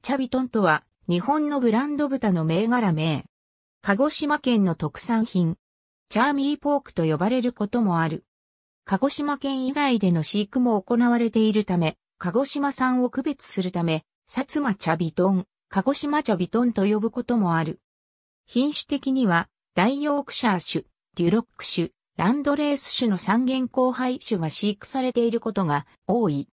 チャビトンとは、日本のブランド豚の銘柄名。鹿児島県の特産品。チャーミーポークと呼ばれることもある。鹿児島県以外での飼育も行われているため、鹿児島産を区別するため、薩摩チャビトン、鹿児島チャビトンと呼ぶこともある。品種的には、大ヨークシャー種、デュロック種、ランドレース種の三元交配種が飼育されていることが多い。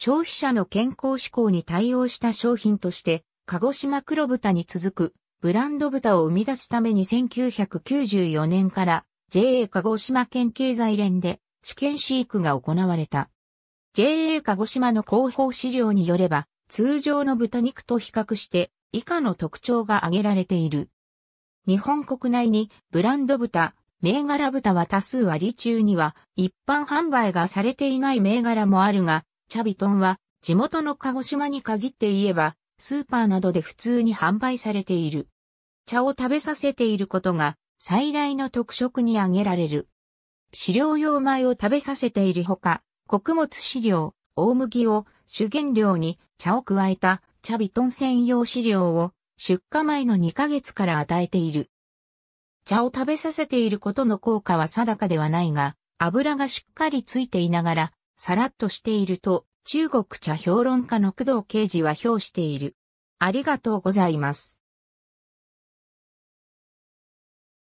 消費者の健康志向に対応した商品として、鹿児島黒豚に続くブランド豚を生み出すために1994年から JA 鹿児島県経済連で試験飼育が行われた。JA 鹿児島の広報資料によれば、通常の豚肉と比較して以下の特徴が挙げられている。日本国内にブランド豚、銘柄豚は多数あり中には一般販売がされていない銘柄もあるが、チャビトンは地元の鹿児島に限って言えば、スーパーなどで普通に販売されている。茶を食べさせていることが最大の特色に挙げられる。飼料用米を食べさせているほか、穀物飼料、大麦を主原料に茶を加えた茶ビトン専用飼料を出荷前の2ヶ月から与えている。茶を食べさせていることの効果は定かではないが、油がしっかりついていながら、さらっとしていると、中国茶評論家の工藤刑事は評している。ありがとうございます。